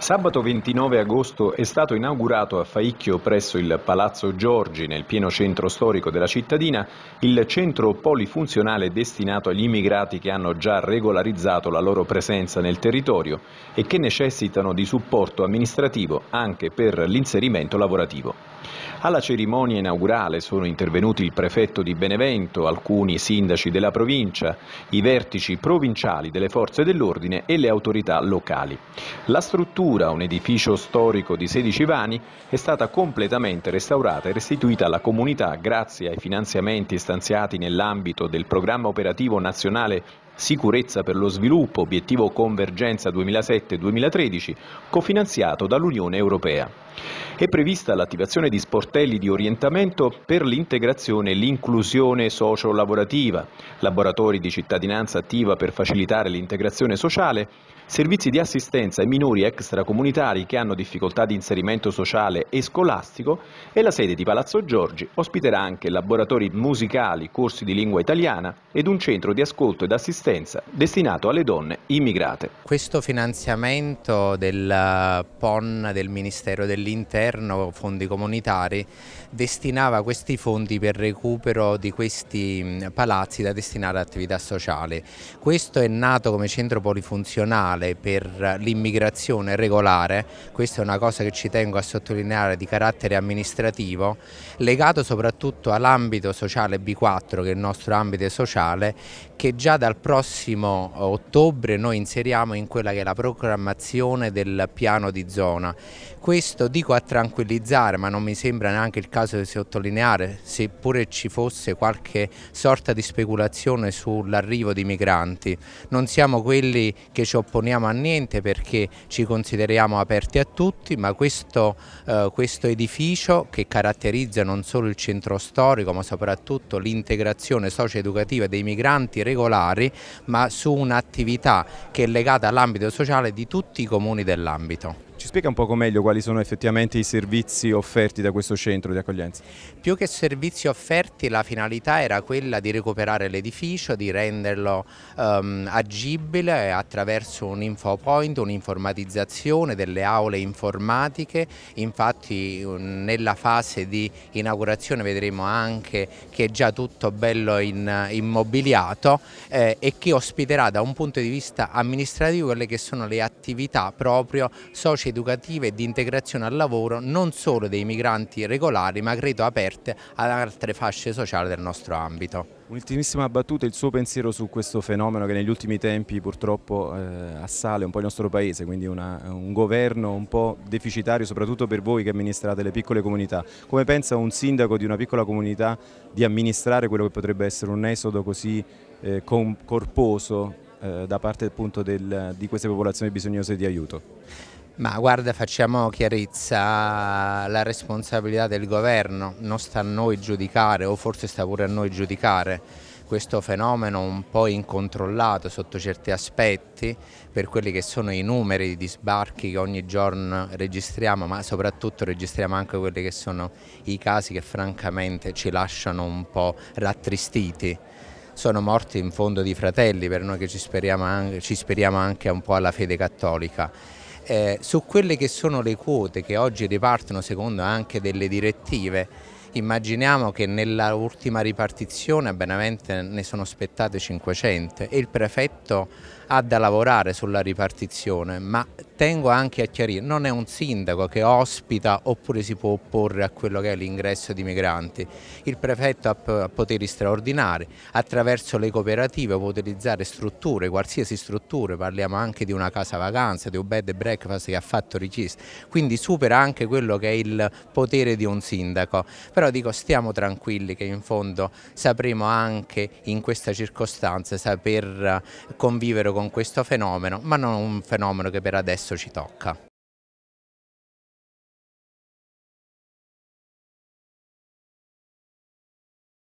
Sabato 29 agosto è stato inaugurato a Faicchio presso il Palazzo Giorgi, nel pieno centro storico della cittadina, il centro polifunzionale destinato agli immigrati che hanno già regolarizzato la loro presenza nel territorio e che necessitano di supporto amministrativo anche per l'inserimento lavorativo. Alla cerimonia inaugurale sono intervenuti il prefetto di Benevento, alcuni sindaci della provincia, i vertici provinciali delle forze dell'ordine e le autorità locali. La struttura struttura, un edificio storico di 16 vani, è stata completamente restaurata e restituita alla comunità grazie ai finanziamenti stanziati nell'ambito del programma operativo nazionale Sicurezza per lo sviluppo, obiettivo Convergenza 2007-2013, cofinanziato dall'Unione Europea. È prevista l'attivazione di sportelli di orientamento per l'integrazione e l'inclusione socio-lavorativa, laboratori di cittadinanza attiva per facilitare l'integrazione sociale, servizi di assistenza ai minori extracomunitari che hanno difficoltà di inserimento sociale e scolastico e la sede di Palazzo Giorgi ospiterà anche laboratori musicali, corsi di lingua italiana ed un centro di ascolto ed assistenza destinato alle donne immigrate. Questo finanziamento del eh, PON del Ministero del dell'interno, fondi comunitari, destinava questi fondi per recupero di questi palazzi da destinare a attività sociali. Questo è nato come centro polifunzionale per l'immigrazione regolare, questa è una cosa che ci tengo a sottolineare di carattere amministrativo, legato soprattutto all'ambito sociale B4 che è il nostro ambito sociale che già dal prossimo ottobre noi inseriamo in quella che è la programmazione del piano di zona. Questo dico a tranquillizzare, ma non mi sembra neanche il caso di sottolineare, seppure ci fosse qualche sorta di speculazione sull'arrivo di migranti. Non siamo quelli che ci opponiamo a niente perché ci consideriamo aperti a tutti, ma questo, eh, questo edificio che caratterizza non solo il centro storico, ma soprattutto l'integrazione socio-educativa dei migranti regolari, ma su un'attività che è legata all'ambito sociale di tutti i comuni dell'ambito. Ci spiega un poco meglio quali sono effettivamente i servizi offerti da questo centro di accoglienza? Più che servizi offerti la finalità era quella di recuperare l'edificio, di renderlo um, agibile attraverso un info point, un'informatizzazione delle aule informatiche, infatti nella fase di inaugurazione vedremo anche che è già tutto bello in, immobiliato eh, e che ospiterà da un punto di vista amministrativo quelle che sono le attività proprio socio educative e di integrazione al lavoro non solo dei migranti regolari ma credo aperte ad altre fasce sociali del nostro ambito. Un'ultimissima battuta, il suo pensiero su questo fenomeno che negli ultimi tempi purtroppo eh, assale un po' il nostro paese, quindi una, un governo un po' deficitario soprattutto per voi che amministrate le piccole comunità. Come pensa un sindaco di una piccola comunità di amministrare quello che potrebbe essere un esodo così eh, corposo eh, da parte appunto del, di queste popolazioni bisognose di aiuto? Ma guarda, facciamo chiarezza, la responsabilità del governo non sta a noi giudicare o forse sta pure a noi giudicare questo fenomeno un po' incontrollato sotto certi aspetti per quelli che sono i numeri di sbarchi che ogni giorno registriamo, ma soprattutto registriamo anche quelli che sono i casi che francamente ci lasciano un po' rattristiti sono morti in fondo di fratelli per noi che ci speriamo anche, ci speriamo anche un po' alla fede cattolica eh, su quelle che sono le quote che oggi ripartono secondo anche delle direttive. Immaginiamo che nell'ultima ripartizione a Benavente ne sono spettate 500 e il prefetto ha da lavorare sulla ripartizione, ma tengo anche a chiarire, non è un sindaco che ospita oppure si può opporre a quello che è l'ingresso di migranti. Il prefetto ha poteri straordinari, attraverso le cooperative può utilizzare strutture, qualsiasi struttura, parliamo anche di una casa vacanza, di un bed and breakfast che ha fatto Rigis, quindi supera anche quello che è il potere di un sindaco. Però dico stiamo tranquilli che in fondo sapremo anche in questa circostanza saper convivere con con questo fenomeno, ma non un fenomeno che per adesso ci tocca.